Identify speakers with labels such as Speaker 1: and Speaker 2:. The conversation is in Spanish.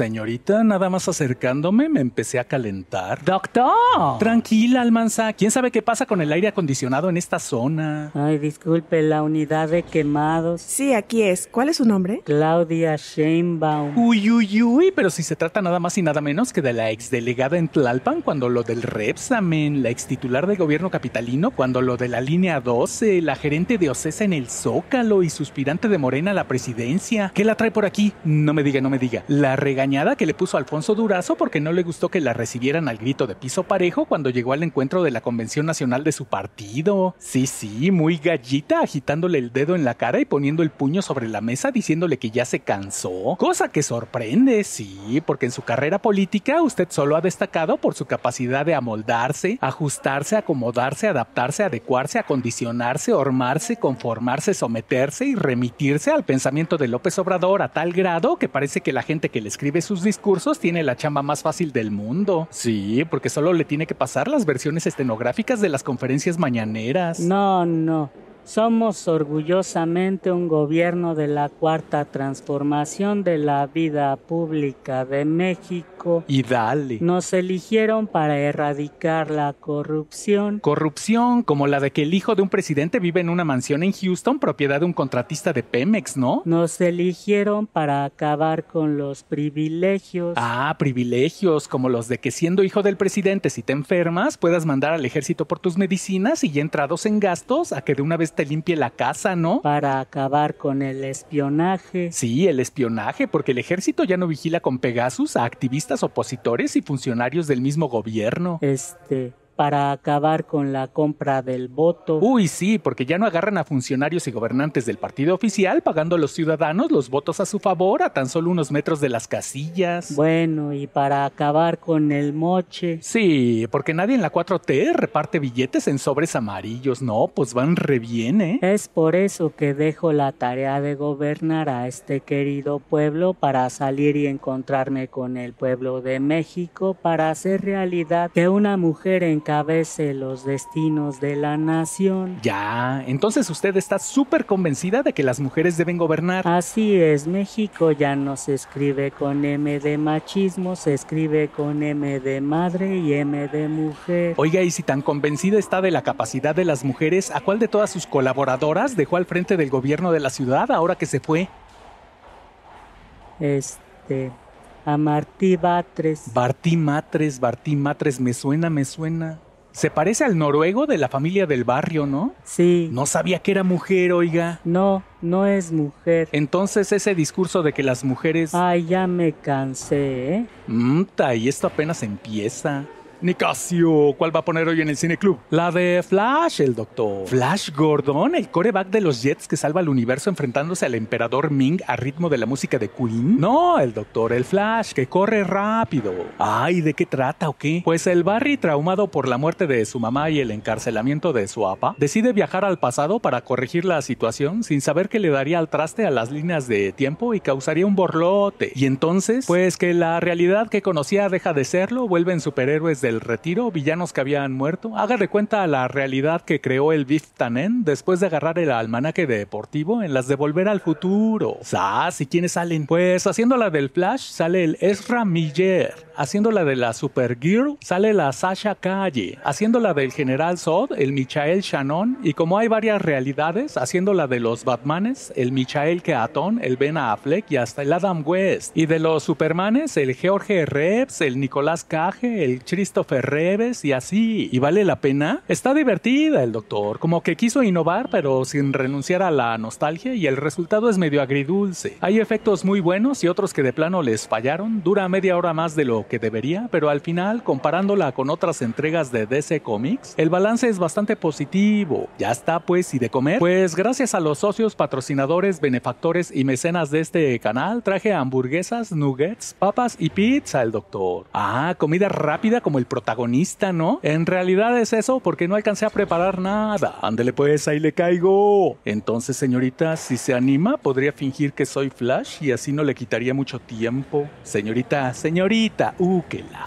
Speaker 1: Señorita, nada más acercándome me empecé a calentar. ¡Doctor! Tranquila, Almanza. ¿Quién sabe qué pasa con el aire acondicionado en esta
Speaker 2: zona? Ay, disculpe, la unidad de quemados. Sí, aquí es. ¿Cuál es su nombre?
Speaker 1: Claudia Sheinbaum. Uy, uy, uy, pero si se trata nada más y nada menos que de la exdelegada en Tlalpan cuando lo del Repsamen, la ex titular de gobierno capitalino cuando lo de la línea 12, la gerente de Ocesa en el Zócalo y suspirante de Morena a la presidencia. ¿Qué la trae por aquí? No me diga, no me diga. La regañó que le puso Alfonso Durazo porque no le gustó que la recibieran al grito de piso parejo cuando llegó al encuentro de la Convención Nacional de su partido. Sí, sí, muy gallita, agitándole el dedo en la cara y poniendo el puño sobre la mesa diciéndole que ya se cansó. Cosa que sorprende, sí, porque en su carrera política usted solo ha destacado por su capacidad de amoldarse, ajustarse, acomodarse, adaptarse, adecuarse, acondicionarse, hormarse, conformarse, someterse y remitirse al pensamiento de López Obrador a tal grado que parece que la gente que le escribe sus discursos tiene la chamba más fácil del mundo. Sí, porque solo le tiene que pasar las versiones estenográficas de las conferencias mañaneras.
Speaker 2: No, no. Somos orgullosamente un gobierno de la cuarta transformación de la vida pública de México
Speaker 1: y dale.
Speaker 2: Nos eligieron para erradicar la corrupción.
Speaker 1: Corrupción, como la de que el hijo de un presidente vive en una mansión en Houston, propiedad de un contratista de Pemex,
Speaker 2: ¿no? Nos eligieron para acabar con los privilegios.
Speaker 1: Ah, privilegios, como los de que siendo hijo del presidente, si te enfermas, puedas mandar al ejército por tus medicinas y ya entrados en gastos, a que de una vez te limpie la casa, ¿no? Para acabar con el espionaje. Sí, el espionaje, porque el ejército ya no vigila con Pegasus a activistas opositores y funcionarios del mismo gobierno.
Speaker 2: Este, para acabar con la compra del voto. Uy,
Speaker 1: sí, porque ya no agarran a funcionarios y gobernantes del partido oficial pagando a los ciudadanos los votos a su favor a tan solo unos metros de las casillas. Bueno, y para acabar con el moche. Sí, porque nadie en la 4T reparte billetes
Speaker 2: en sobres amarillos, no, pues van re ¿eh? Es por eso que dejo la tarea de gobernar a este querido pueblo para salir y encontrarme con el pueblo de México para hacer realidad que una mujer en veces los destinos de la nación. Ya, entonces usted está súper convencida de que las mujeres deben gobernar. Así es, México ya no se escribe con M de machismo, se escribe con M de madre y M de mujer.
Speaker 1: Oiga, y si tan convencida está de la capacidad de las mujeres, ¿a cuál de todas sus colaboradoras dejó al frente del gobierno de la ciudad ahora que se fue?
Speaker 2: Este... A Martí
Speaker 1: Batres. Bartí Matres, Bartí Matres, me suena, me suena. Se parece al noruego de la familia del barrio, ¿no? Sí. No sabía que era mujer, oiga. No, no es mujer. Entonces ese discurso de que las mujeres... Ay,
Speaker 2: ya me cansé,
Speaker 1: ¿eh? y esto apenas empieza. Nicasio, ¿cuál va a poner hoy en el Cine Club? La de Flash, el doctor. Flash Gordon, el coreback de los Jets que salva el universo enfrentándose al emperador Ming a ritmo de la música de Queen. No, el doctor, el Flash, que corre rápido. Ay, ¿de qué trata o qué? Pues el Barry, traumado por la muerte de su mamá y el encarcelamiento de su apa, decide viajar al pasado para corregir la situación sin saber que le daría al traste a las líneas de tiempo y causaría un borlote. Y entonces, pues que la realidad que conocía deja de serlo, vuelven superhéroes de el retiro, villanos que habían muerto. de cuenta la realidad que creó el Biff Tanen después de agarrar el almanaque de deportivo en las de Volver al Futuro. ¿Sas? ¿Y quiénes salen? Pues haciendo la del Flash sale el Ezra Miller. Haciendo la de la Supergirl sale la Sasha Calle. Haciendo la del General Zod, el Michael Shannon. Y como hay varias realidades, haciendo la de los Batmanes, el Michael Keaton, el Ben Affleck y hasta el Adam West. Y de los Supermanes, el George Reeves, el Nicolás Cage, el Christopher ferreves y así, y vale la pena. Está divertida el doctor, como que quiso innovar pero sin renunciar a la nostalgia y el resultado es medio agridulce. Hay efectos muy buenos y otros que de plano les fallaron, dura media hora más de lo que debería, pero al final, comparándola con otras entregas de DC Comics, el balance es bastante positivo. Ya está pues y de comer, pues gracias a los socios, patrocinadores, benefactores y mecenas de este canal, traje hamburguesas, nuggets, papas y pizza el doctor. Ah, comida rápida como el protagonista, ¿no? En realidad es eso porque no alcancé a preparar nada. Ándele pues, ahí le caigo. Entonces, señorita, si se anima, podría fingir que soy Flash y así no le quitaría mucho tiempo. Señorita, señorita, úquela.